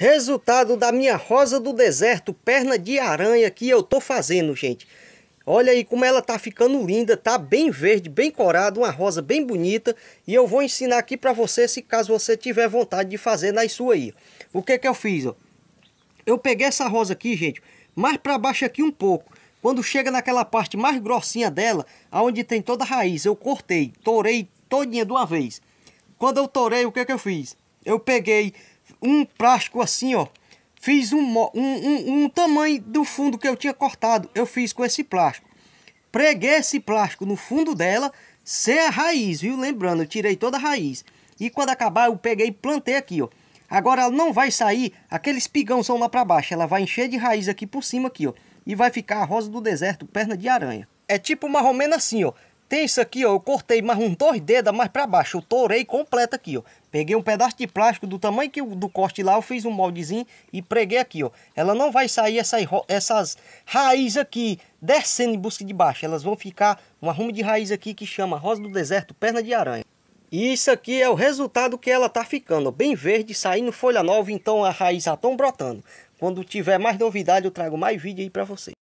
Resultado da minha rosa do deserto, perna de aranha que eu tô fazendo, gente. Olha aí como ela tá ficando linda, tá bem verde, bem corada, uma rosa bem bonita. E eu vou ensinar aqui para você, se caso você tiver vontade de fazer na sua aí. O que é que eu fiz, ó? Eu peguei essa rosa aqui, gente, mais para baixo aqui um pouco. Quando chega naquela parte mais grossinha dela, aonde tem toda a raiz, eu cortei, torei todinha de uma vez. Quando eu torei, o que é que eu fiz? Eu peguei um plástico assim, ó. Fiz um, um, um, um tamanho do fundo que eu tinha cortado, eu fiz com esse plástico. Preguei esse plástico no fundo dela, sem a raiz, viu? Lembrando, eu tirei toda a raiz. E quando acabar, eu peguei e plantei aqui, ó. Agora ela não vai sair, aqueles são lá para baixo, ela vai encher de raiz aqui por cima aqui, ó. E vai ficar a rosa do deserto, perna de aranha. É tipo mais ou menos assim, ó. Tem isso aqui, ó, eu cortei mais uns dois dedos mais para baixo, eu torei completo aqui, ó. Peguei um pedaço de plástico do tamanho que do corte lá, eu fiz um moldezinho e preguei aqui, ó. Ela não vai sair essas, essas raízes aqui descendo em busca de baixo, elas vão ficar um arrumo de raiz aqui que chama rosa do deserto, perna de aranha. E isso aqui é o resultado que ela tá ficando, ó, bem verde, saindo folha nova, então a raiz já tão brotando. Quando tiver mais novidade eu trago mais vídeo aí para vocês.